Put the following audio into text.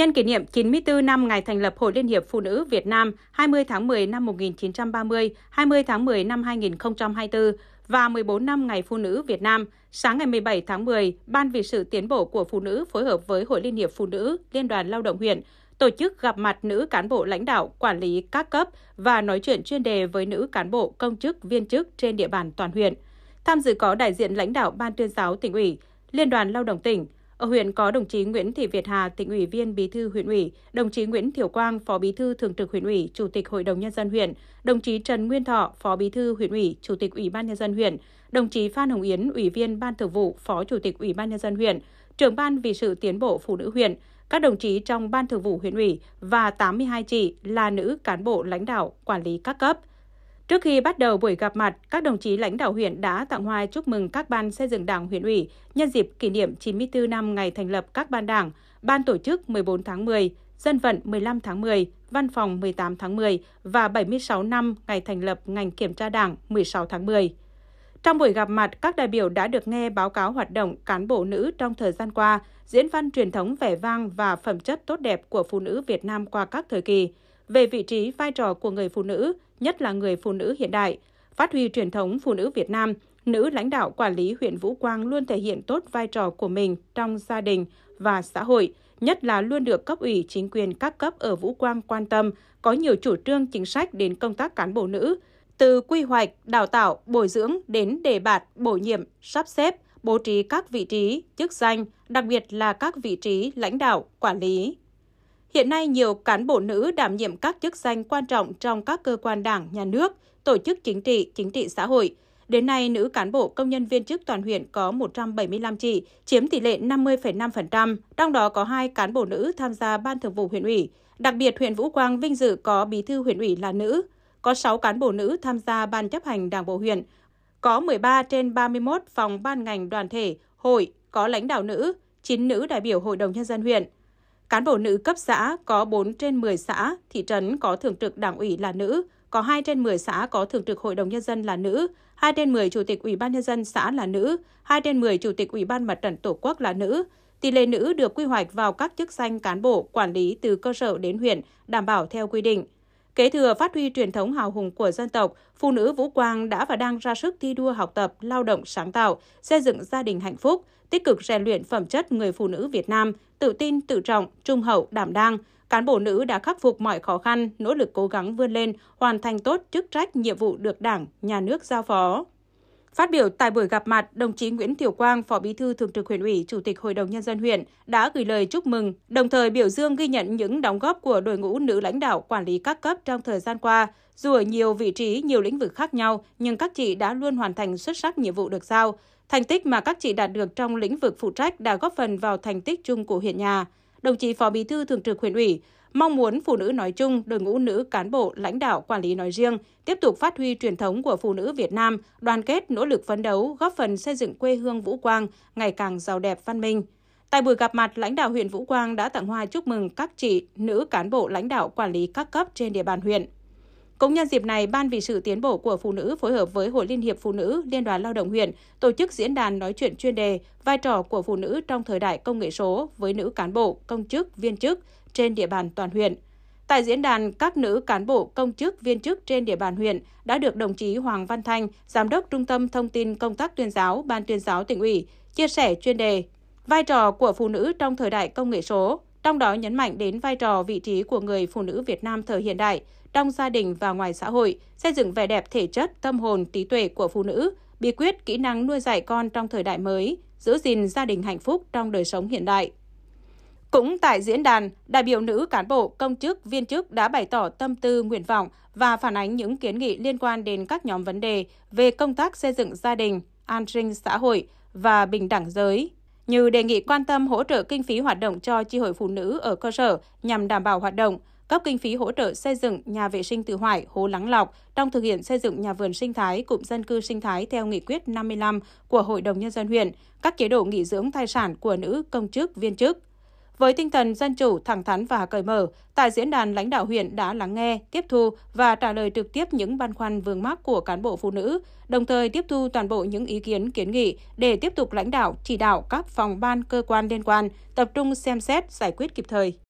Nhân kỷ niệm 94 năm ngày thành lập Hội Liên hiệp Phụ nữ Việt Nam 20 tháng 10 năm 1930, 20 tháng 10 năm 2024 và 14 năm Ngày Phụ nữ Việt Nam, sáng ngày 17 tháng 10, Ban vì sự tiến bộ của phụ nữ phối hợp với Hội Liên hiệp Phụ nữ, Liên đoàn Lao động huyện tổ chức gặp mặt nữ cán bộ lãnh đạo, quản lý các cấp và nói chuyện chuyên đề với nữ cán bộ, công chức, viên chức trên địa bàn toàn huyện. Tham dự có đại diện lãnh đạo Ban tuyên giáo tỉnh ủy, Liên đoàn Lao động tỉnh, ở huyện có đồng chí Nguyễn Thị Việt Hà, tỉnh ủy viên Bí thư huyện ủy, đồng chí Nguyễn Thiểu Quang, Phó Bí thư Thường trực huyện ủy, Chủ tịch Hội đồng nhân dân huyện, đồng chí Trần Nguyên Thọ, Phó Bí thư huyện ủy, Chủ tịch Ủy ban nhân dân huyện, đồng chí Phan Hồng Yến, Ủy viên Ban Thường vụ, Phó Chủ tịch Ủy ban nhân dân huyện, trưởng ban vì sự tiến bộ phụ nữ huyện, các đồng chí trong Ban Thường vụ huyện ủy và 82 chị là nữ cán bộ lãnh đạo quản lý các cấp. Trước khi bắt đầu buổi gặp mặt, các đồng chí lãnh đạo huyện đã tặng hoa chúc mừng các ban xây dựng Đảng huyện ủy nhân dịp kỷ niệm 94 năm ngày thành lập các ban Đảng, ban tổ chức 14 tháng 10, dân vận 15 tháng 10, văn phòng 18 tháng 10 và 76 năm ngày thành lập ngành kiểm tra Đảng 16 tháng 10. Trong buổi gặp mặt, các đại biểu đã được nghe báo cáo hoạt động cán bộ nữ trong thời gian qua, diễn văn truyền thống vẻ vang và phẩm chất tốt đẹp của phụ nữ Việt Nam qua các thời kỳ, về vị trí vai trò của người phụ nữ, nhất là người phụ nữ hiện đại, phát huy truyền thống phụ nữ Việt Nam, nữ lãnh đạo quản lý huyện Vũ Quang luôn thể hiện tốt vai trò của mình trong gia đình và xã hội, nhất là luôn được cấp ủy chính quyền các cấp ở Vũ Quang quan tâm, có nhiều chủ trương chính sách đến công tác cán bộ nữ, từ quy hoạch, đào tạo, bồi dưỡng đến đề bạt, bổ nhiệm, sắp xếp, bố trí các vị trí, chức danh, đặc biệt là các vị trí lãnh đạo, quản lý, Hiện nay, nhiều cán bộ nữ đảm nhiệm các chức danh quan trọng trong các cơ quan đảng, nhà nước, tổ chức chính trị, chính trị xã hội. Đến nay, nữ cán bộ công nhân viên chức toàn huyện có 175 chị, chiếm tỷ lệ 50,5%, trong đó có hai cán bộ nữ tham gia Ban Thường vụ huyện ủy. Đặc biệt, huyện Vũ Quang vinh dự có bí thư huyện ủy là nữ, có 6 cán bộ nữ tham gia Ban chấp hành Đảng bộ huyện, có 13 trên 31 phòng ban ngành đoàn thể, hội có lãnh đạo nữ, 9 nữ đại biểu Hội đồng Nhân dân huyện – Cán bộ nữ cấp xã có 4 trên 10 xã, thị trấn có thường trực đảng ủy là nữ, có 2 trên 10 xã có thường trực hội đồng nhân dân là nữ, 2 trên 10 chủ tịch ủy ban nhân dân xã là nữ, 2 trên 10 chủ tịch ủy ban mặt trận tổ quốc là nữ. Tỷ lệ nữ được quy hoạch vào các chức danh cán bộ quản lý từ cơ sở đến huyện đảm bảo theo quy định. Kế thừa phát huy truyền thống hào hùng của dân tộc, phụ nữ Vũ Quang đã và đang ra sức thi đua học tập, lao động sáng tạo, xây dựng gia đình hạnh phúc, tích cực rèn luyện phẩm chất người phụ nữ Việt Nam, tự tin, tự trọng, trung hậu, đảm đang. Cán bộ nữ đã khắc phục mọi khó khăn, nỗ lực cố gắng vươn lên, hoàn thành tốt chức trách, nhiệm vụ được Đảng, nhà nước giao phó. Phát biểu tại buổi gặp mặt, đồng chí Nguyễn Tiểu Quang, Phó Bí thư Thường trực huyện ủy, Chủ tịch Hội đồng nhân dân huyện đã gửi lời chúc mừng, đồng thời biểu dương ghi nhận những đóng góp của đội ngũ nữ lãnh đạo quản lý các cấp trong thời gian qua. Dù ở nhiều vị trí, nhiều lĩnh vực khác nhau, nhưng các chị đã luôn hoàn thành xuất sắc nhiệm vụ được giao. Thành tích mà các chị đạt được trong lĩnh vực phụ trách đã góp phần vào thành tích chung của huyện nhà. Đồng chí Phó Bí thư Thường trực huyện ủy, mong muốn phụ nữ nói chung, đội ngũ nữ cán bộ, lãnh đạo, quản lý nói riêng tiếp tục phát huy truyền thống của phụ nữ Việt Nam, đoàn kết, nỗ lực phấn đấu, góp phần xây dựng quê hương Vũ Quang ngày càng giàu đẹp văn minh. Tại buổi gặp mặt, lãnh đạo huyện Vũ Quang đã tặng hoa chúc mừng các chị, nữ cán bộ lãnh đạo quản lý các cấp trên địa bàn huyện. Cũng nhân dịp này, Ban vì sự tiến bộ của phụ nữ phối hợp với Hội Liên hiệp Phụ nữ, Liên đoàn Lao động huyện tổ chức diễn đàn nói chuyện chuyên đề vai trò của phụ nữ trong thời đại công nghệ số với nữ cán bộ, công chức, viên chức trên địa bàn toàn huyện. Tại diễn đàn, các nữ cán bộ, công chức, viên chức trên địa bàn huyện đã được đồng chí Hoàng Văn Thanh, Giám đốc Trung tâm Thông tin Công tác tuyên giáo, Ban tuyên giáo tỉnh ủy, chia sẻ chuyên đề Vai trò của phụ nữ trong thời đại công nghệ số, trong đó nhấn mạnh đến vai trò vị trí của người phụ nữ Việt Nam thời hiện đại trong gia đình và ngoài xã hội, xây dựng vẻ đẹp thể chất, tâm hồn, trí tuệ của phụ nữ, bí quyết kỹ năng nuôi dạy con trong thời đại mới, giữ gìn gia đình hạnh phúc trong đời sống hiện đại. Cũng tại diễn đàn, đại biểu nữ cán bộ, công chức, viên chức đã bày tỏ tâm tư, nguyện vọng và phản ánh những kiến nghị liên quan đến các nhóm vấn đề về công tác xây dựng gia đình, an sinh xã hội và bình đẳng giới, như đề nghị quan tâm hỗ trợ kinh phí hoạt động cho chi hội phụ nữ ở cơ sở nhằm đảm bảo hoạt động, cấp kinh phí hỗ trợ xây dựng nhà vệ sinh tự hoại, hố lắng lọc trong thực hiện xây dựng nhà vườn sinh thái, cụm dân cư sinh thái theo nghị quyết 55 của Hội đồng Nhân dân huyện, các chế độ nghỉ dưỡng thai sản của nữ công chức, viên chức – với tinh thần dân chủ, thẳng thắn và cởi mở, tại diễn đàn lãnh đạo huyện đã lắng nghe, tiếp thu và trả lời trực tiếp những băn khoăn vướng mắc của cán bộ phụ nữ, đồng thời tiếp thu toàn bộ những ý kiến kiến nghị để tiếp tục lãnh đạo chỉ đạo các phòng ban cơ quan liên quan tập trung xem xét giải quyết kịp thời.